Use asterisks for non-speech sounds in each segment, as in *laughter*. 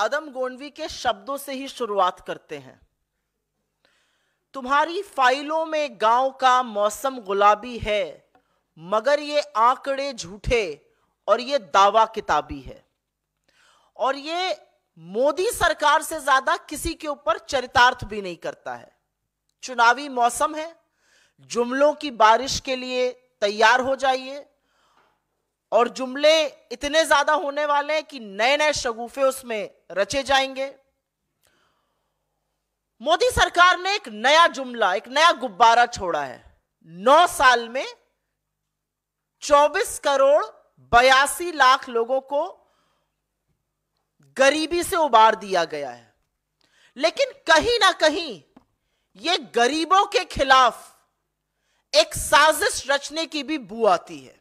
अदम गोंडवी के शब्दों से ही शुरुआत करते हैं तुम्हारी फाइलों में गांव का मौसम गुलाबी है मगर ये आंकड़े झूठे और ये दावा किताबी है और ये मोदी सरकार से ज्यादा किसी के ऊपर चरितार्थ भी नहीं करता है चुनावी मौसम है जुमलों की बारिश के लिए तैयार हो जाइए और जुमले इतने ज्यादा होने वाले हैं कि नए नए शगुफे उसमें रचे जाएंगे मोदी सरकार ने एक नया जुमला एक नया गुब्बारा छोड़ा है नौ साल में 24 करोड़ बयासी लाख लोगों को गरीबी से उबार दिया गया है लेकिन कहीं ना कहीं यह गरीबों के खिलाफ एक साजिश रचने की भी बू आती है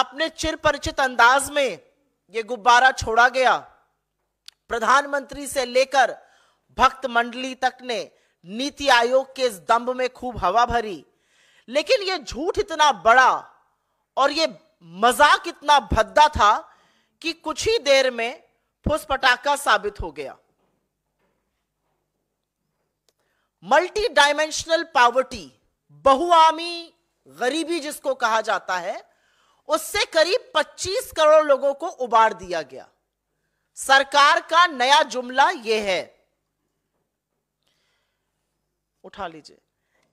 अपने चिर परिचित अंदाज में ये गुब्बारा छोड़ा गया प्रधानमंत्री से लेकर भक्त मंडली तक ने नीति आयोग के इस दम्भ में खूब हवा भरी लेकिन यह झूठ इतना बड़ा और यह मजाक इतना भद्दा था कि कुछ ही देर में फुस पटाखा साबित हो गया मल्टी डायमेंशनल पावर्टी बहुआमी गरीबी जिसको कहा जाता है उससे करीब 25 करोड़ लोगों को उबार दिया गया सरकार का नया जुमला यह है उठा लीजिए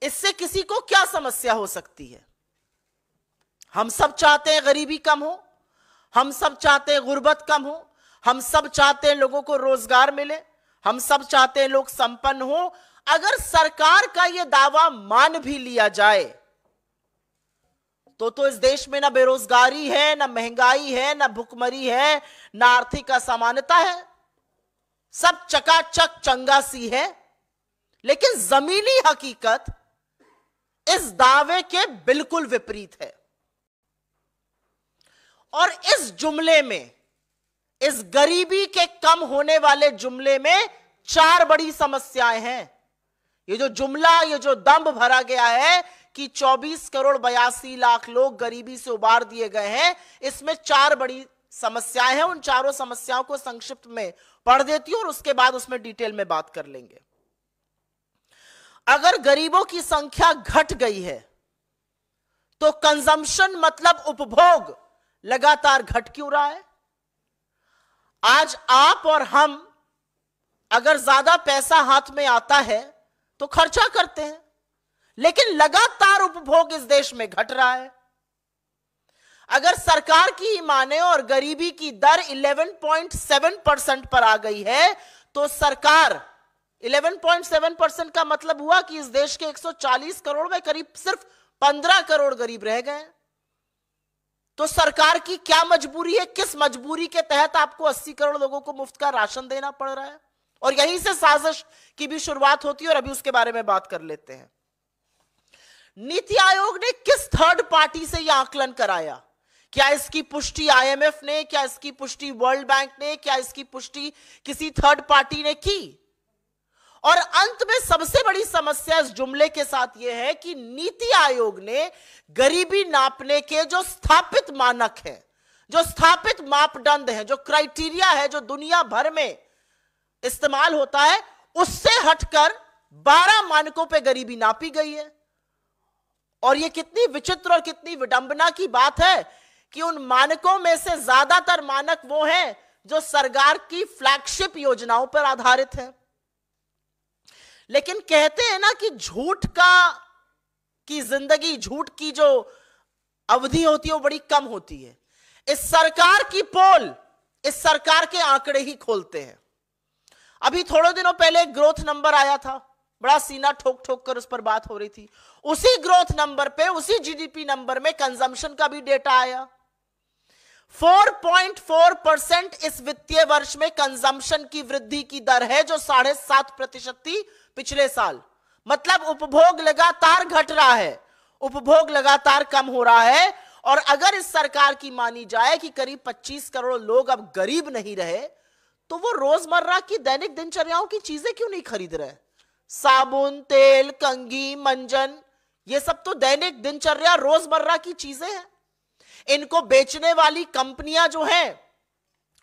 इससे किसी को क्या समस्या हो सकती है हम सब चाहते हैं गरीबी कम हो हम सब चाहते हैं गुर्बत कम हो हम सब चाहते हैं लोगों को रोजगार मिले हम सब चाहते हैं लोग संपन्न हो अगर सरकार का यह दावा मान भी लिया जाए तो तो इस देश में ना बेरोजगारी है ना महंगाई है ना भुखमरी है ना आर्थिक असमानता है सब चकाचक चंगा सी है लेकिन जमीनी हकीकत इस दावे के बिल्कुल विपरीत है और इस जुमले में इस गरीबी के कम होने वाले जुमले में चार बड़ी समस्याएं हैं ये जो जुमला ये जो दम्भ भरा गया है कि 24 करोड़ बयासी लाख लोग गरीबी से उबार दिए गए हैं इसमें चार बड़ी समस्याएं हैं उन चारों समस्याओं को संक्षिप्त में पढ़ देती हूं और उसके बाद उसमें डिटेल में बात कर लेंगे अगर गरीबों की संख्या घट गई है तो कंजम्पशन मतलब उपभोग लगातार घट क्यों रहा है आज आप और हम अगर ज्यादा पैसा हाथ में आता है तो खर्चा करते हैं लेकिन लगातार उपभोग इस देश में घट रहा है अगर सरकार की माने और गरीबी की दर 11.7 परसेंट पर आ गई है तो सरकार 11.7 परसेंट का मतलब हुआ कि इस देश के 140 करोड़ में करीब सिर्फ 15 करोड़ गरीब रह गए तो सरकार की क्या मजबूरी है किस मजबूरी के तहत आपको 80 करोड़ लोगों को मुफ्त का राशन देना पड़ रहा है और यहीं से साजिश की भी शुरुआत होती है और अभी उसके बारे में बात कर लेते हैं नीति आयोग ने किस थर्ड पार्टी से यह आकलन कराया क्या इसकी पुष्टि आईएमएफ ने क्या इसकी पुष्टि वर्ल्ड बैंक ने क्या इसकी पुष्टि किसी थर्ड पार्टी ने की और अंत में सबसे बड़ी समस्या इस जुमले के साथ यह है कि नीति आयोग ने गरीबी नापने के जो स्थापित मानक है जो स्थापित मापदंड है जो क्राइटेरिया है जो दुनिया भर में इस्तेमाल होता है उससे हटकर 12 मानकों पे गरीबी नापी गई है और ये कितनी विचित्र और कितनी विडंबना की बात है कि उन मानकों में से ज्यादातर मानक वो हैं जो सरकार की फ्लैगशिप योजनाओं पर आधारित है लेकिन कहते हैं ना कि झूठ का की जिंदगी झूठ की जो अवधि होती है वो बड़ी कम होती है इस सरकार की पोल इस सरकार के आंकड़े ही खोलते हैं अभी थोड़े दिनों पहले ग्रोथ नंबर आया था बड़ा सीना ठोक ठोक कर उस पर बात हो रही थी उसी ग्रोथ नंबर पे उसी जीडीपी नंबर में कंजम्पशन का भी डेटा आया 4.4 परसेंट इस वित्तीय वर्ष में कंजम्पशन की वृद्धि की दर है जो साढ़े सात प्रतिशत थी पिछले साल मतलब उपभोग लगातार घट रहा है उपभोग लगातार कम हो रहा है और अगर इस सरकार की मानी जाए कि करीब 25 करोड़ लोग अब गरीब नहीं रहे तो वो रोजमर्रा की दैनिक दिनचर्याओं की चीजें क्यों नहीं खरीद रहे साबुन तेल कंघी मंजन ये सब तो दैनिक दिनचर्या रोजमर्रा की चीजें हैं इनको बेचने वाली कंपनियां जो हैं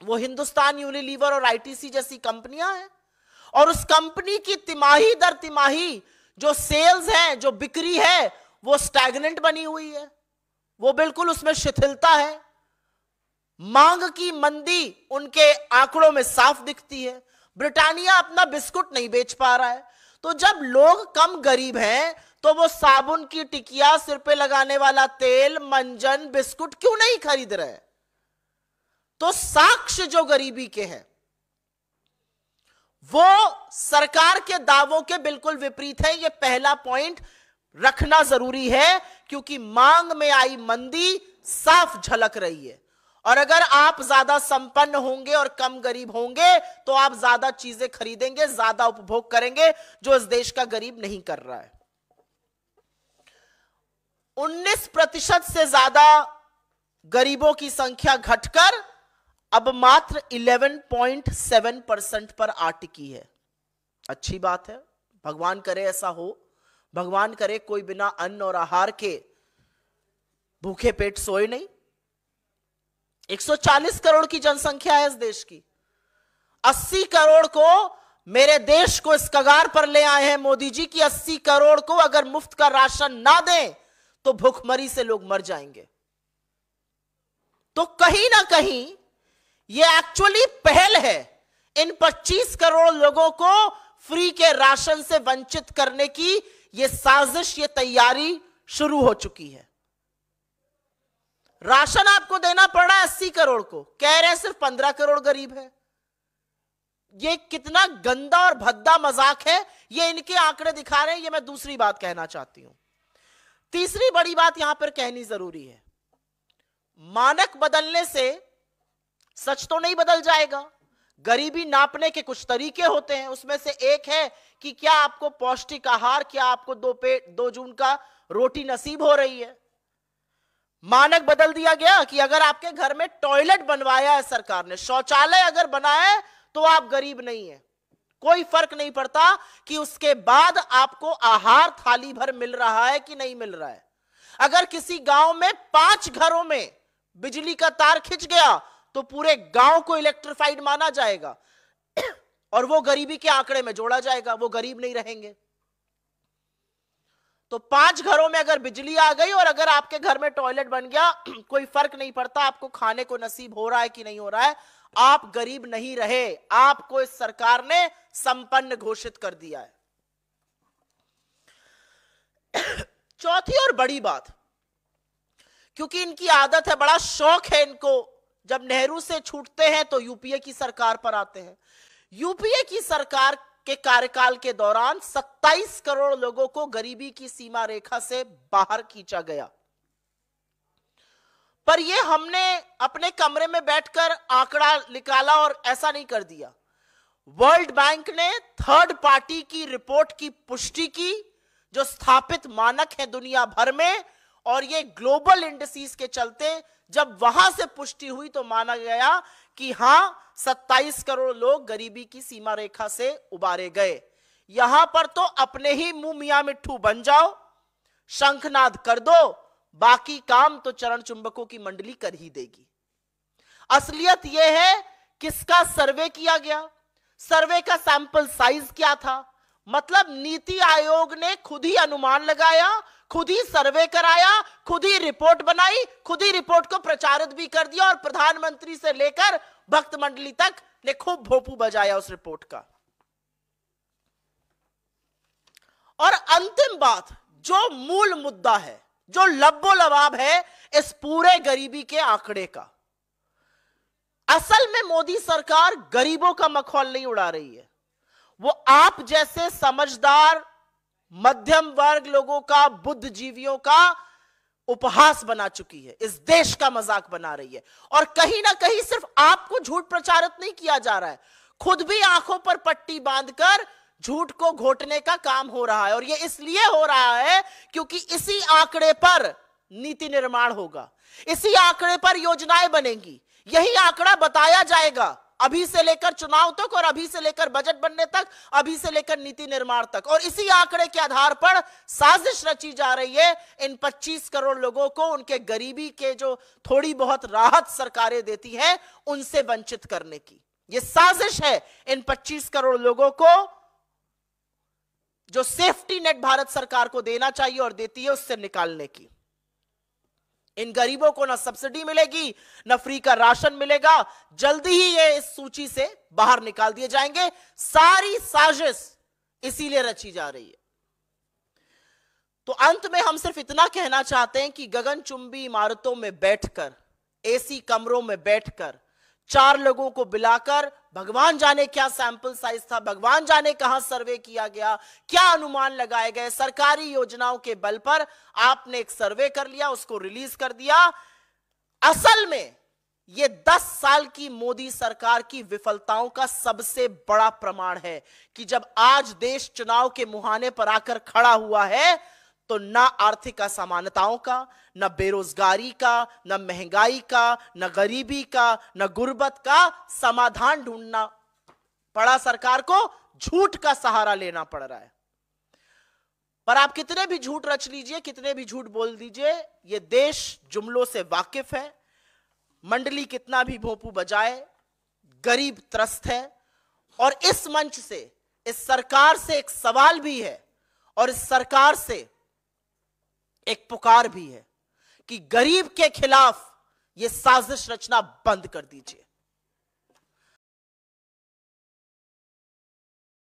वो हिंदुस्तान यूनिलीवर और आईटीसी जैसी कंपनियां हैं और उस कंपनी की तिमाही दर तिमाही जो सेल्स हैं जो बिक्री है वो स्टैगनेंट बनी हुई है वो बिल्कुल उसमें शिथिलता है मांग की मंदी उनके आंकड़ों में साफ दिखती है ब्रिटानिया अपना बिस्कुट नहीं बेच पा रहा है तो जब लोग कम गरीब हैं तो वो साबुन की टिकिया सिर पे लगाने वाला तेल मंजन बिस्कुट क्यों नहीं खरीद रहे तो साक्ष्य जो गरीबी के हैं वो सरकार के दावों के बिल्कुल विपरीत है ये पहला पॉइंट रखना जरूरी है क्योंकि मांग में आई मंदी साफ झलक रही है और अगर आप ज्यादा संपन्न होंगे और कम गरीब होंगे तो आप ज्यादा चीजें खरीदेंगे ज्यादा उपभोग करेंगे जो इस देश का गरीब नहीं कर रहा है 19 प्रतिशत से ज्यादा गरीबों की संख्या घटकर अब मात्र 11.7 परसेंट पर आ टिकी है अच्छी बात है भगवान करे ऐसा हो भगवान करे कोई बिना अन्न और आहार के भूखे पेट सोए नहीं 140 करोड़ की जनसंख्या है इस देश की 80 करोड़ को मेरे देश को इस कगार पर ले आए हैं मोदी जी की 80 करोड़ को अगर मुफ्त का राशन ना दें तो भूखमरी से लोग मर जाएंगे तो कहीं ना कहीं ये एक्चुअली पहल है इन 25 करोड़ लोगों को फ्री के राशन से वंचित करने की ये साजिश ये तैयारी शुरू हो चुकी है राशन आपको देना पड़ रहा है अस्सी करोड़ को कह रहे हैं सिर्फ पंद्रह करोड़ गरीब है ये कितना गंदा और भद्दा मजाक है ये इनके आंकड़े दिखा रहे हैं ये मैं दूसरी बात कहना चाहती हूं तीसरी बड़ी बात यहां पर कहनी जरूरी है मानक बदलने से सच तो नहीं बदल जाएगा गरीबी नापने के कुछ तरीके होते हैं उसमें से एक है कि क्या आपको पौष्टिक आहार क्या आपको दो पेट दो जून का रोटी नसीब हो रही है मानक बदल दिया गया कि अगर आपके घर में टॉयलेट बनवाया है सरकार ने शौचालय अगर बनाया है तो आप गरीब नहीं है कोई फर्क नहीं पड़ता कि उसके बाद आपको आहार थाली भर मिल रहा है कि नहीं मिल रहा है अगर किसी गांव में पांच घरों में बिजली का तार खिंच गया तो पूरे गांव को इलेक्ट्रिफाइड माना जाएगा *clears throat* और वो गरीबी के आंकड़े में जोड़ा जाएगा वो गरीब नहीं रहेंगे तो पांच घरों में अगर बिजली आ गई और अगर आपके घर में टॉयलेट बन गया *clears throat* कोई फर्क नहीं पड़ता आपको खाने को नसीब हो रहा है कि नहीं हो रहा है आप गरीब नहीं रहे आपको इस सरकार ने संपन्न घोषित कर दिया है *clears throat* चौथी और बड़ी बात क्योंकि इनकी आदत है बड़ा शौक है इनको जब नेहरू से छूटते हैं तो यूपीए की सरकार पर आते हैं यूपीए की सरकार के कार्यकाल के दौरान 27 करोड़ लोगों को गरीबी की सीमा रेखा से बाहर खींचा गया पर ये हमने अपने कमरे में बैठकर आंकड़ा निकाला और ऐसा नहीं कर दिया वर्ल्ड बैंक ने थर्ड पार्टी की रिपोर्ट की पुष्टि की जो स्थापित मानक है दुनिया भर में और ये ग्लोबल इंडस्ट्रीज के चलते जब वहां से पुष्टि हुई तो माना गया कि हां 27 करोड़ लोग गरीबी की सीमा रेखा से उबारे गए यहां पर तो अपने ही मुंह मिया मिट्ठू बन जाओ शंखनाद कर दो बाकी काम तो चरण चुंबकों की मंडली कर ही देगी असलियत यह है किसका सर्वे किया गया सर्वे का सैंपल साइज क्या था मतलब नीति आयोग ने खुद ही अनुमान लगाया खुद ही सर्वे कराया खुद ही रिपोर्ट बनाई खुद ही रिपोर्ट को प्रचारित भी कर दिया और प्रधानमंत्री से लेकर भक्त मंडली तक ने खूब भोपू बजाया उस रिपोर्ट का और अंतिम बात जो मूल मुद्दा है जो लब्बो लबाब है इस पूरे गरीबी के आंकड़े का असल में मोदी सरकार गरीबों का मखौल नहीं उड़ा रही है वो आप जैसे समझदार मध्यम वर्ग लोगों का बुद्धिजीवियों का उपहास बना चुकी है इस देश का मजाक बना रही है और कहीं ना कहीं सिर्फ आपको झूठ प्रचारित नहीं किया जा रहा है खुद भी आंखों पर पट्टी बांधकर झूठ को घोटने का काम हो रहा है और यह इसलिए हो रहा है क्योंकि इसी आंकड़े पर नीति निर्माण होगा इसी आंकड़े पर योजनाएं बनेंगी यही आंकड़ा बताया जाएगा अभी से लेकर चुनाव तक और अभी से लेकर बजट बनने तक अभी से लेकर नीति निर्माण तक और इसी आंकड़े के आधार पर साजिश रची जा रही है इन 25 करोड़ लोगों को उनके गरीबी के जो थोड़ी बहुत राहत सरकारें देती हैं उनसे वंचित करने की यह साजिश है इन 25 करोड़ लोगों को जो सेफ्टी नेट भारत सरकार को देना चाहिए और देती है उससे निकालने की इन गरीबों को ना सब्सिडी मिलेगी न फ्री का राशन मिलेगा जल्दी ही ये इस सूची से बाहर निकाल दिए जाएंगे सारी साजिश इसीलिए रची जा रही है तो अंत में हम सिर्फ इतना कहना चाहते हैं कि गगनचुंबी इमारतों में बैठकर एसी कमरों में बैठकर चार लोगों को बुलाकर भगवान जाने क्या सैंपल साइज था भगवान जाने कहां सर्वे किया गया क्या अनुमान लगाए गए सरकारी योजनाओं के बल पर आपने एक सर्वे कर लिया उसको रिलीज कर दिया असल में ये 10 साल की मोदी सरकार की विफलताओं का सबसे बड़ा प्रमाण है कि जब आज देश चुनाव के मुहाने पर आकर खड़ा हुआ है तो ना आर्थिक असमानताओं का न बेरोजगारी का न महंगाई का न गरीबी का न गुर्बत का समाधान ढूंढना पड़ा सरकार को झूठ का सहारा लेना पड़ रहा है पर आप कितने भी झूठ रच लीजिए कितने भी झूठ बोल दीजिए ये देश जुमलों से वाकिफ है मंडली कितना भी भोपू बजाए गरीब त्रस्त है और इस मंच से इस सरकार से एक सवाल भी है और इस सरकार से एक पुकार भी है कि गरीब के खिलाफ यह साजिश रचना बंद कर दीजिए